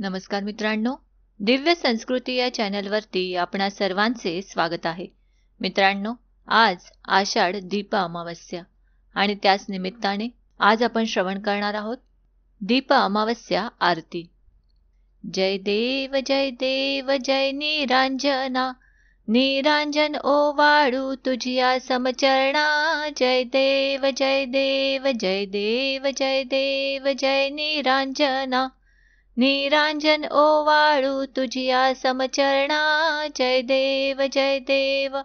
नमस्कार मित्रांनो दिव्य संस्कृती या चॅनलवरती आपणा सर्वांचे स्वागत आहे मित्रांनो आज आषाढ दीप अमावस्या आणि त्याच निमित्ताने आज आपण श्रवण करणार आहोत दीप अमावस्या आरती जय देव जय देव जय निरांजना निरांजन ओ वाळू तुझिया समचरणा जय देव जय देव जय देव जय देव जय निरांजना निरांजन ओवाळू तुझिया समचरणा जय देव जय देव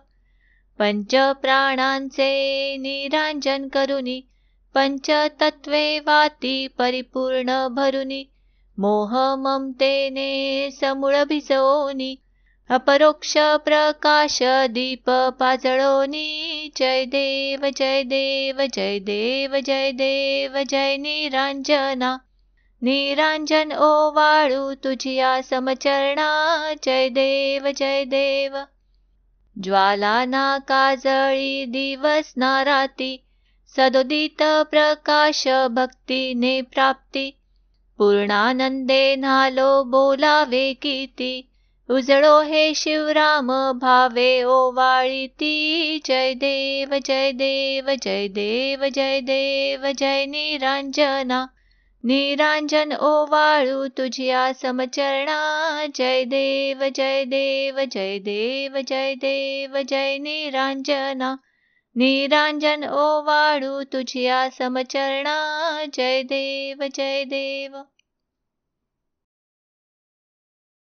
पंच प्राणांचे निरांजन करुनी पंच तत्वे वाती परिपूर्ण भरुनी मोह ममतेने समूळ अपरोक्ष प्रकाश दीप पाजळोनी जय देव जय देव जय देव जय देव जय निरांजना ओ वाळु तुझिया समचरणा जय जय देव ज्वाला ना काजळी दिवस नाराति ने प्राप्ति पूर्णानन्दे नालो बोलावे कीती। उजळो हे शिवराम भावे ओ वािति जय देव जय देव जय देव जय निरञ्जना निरांजन ओवाळू तुझिया समचरणा जय देव जय देव जय देव जय देव जय निरांजना निरांजन ओवाळू तुझिया समचरणा जय देव जय देव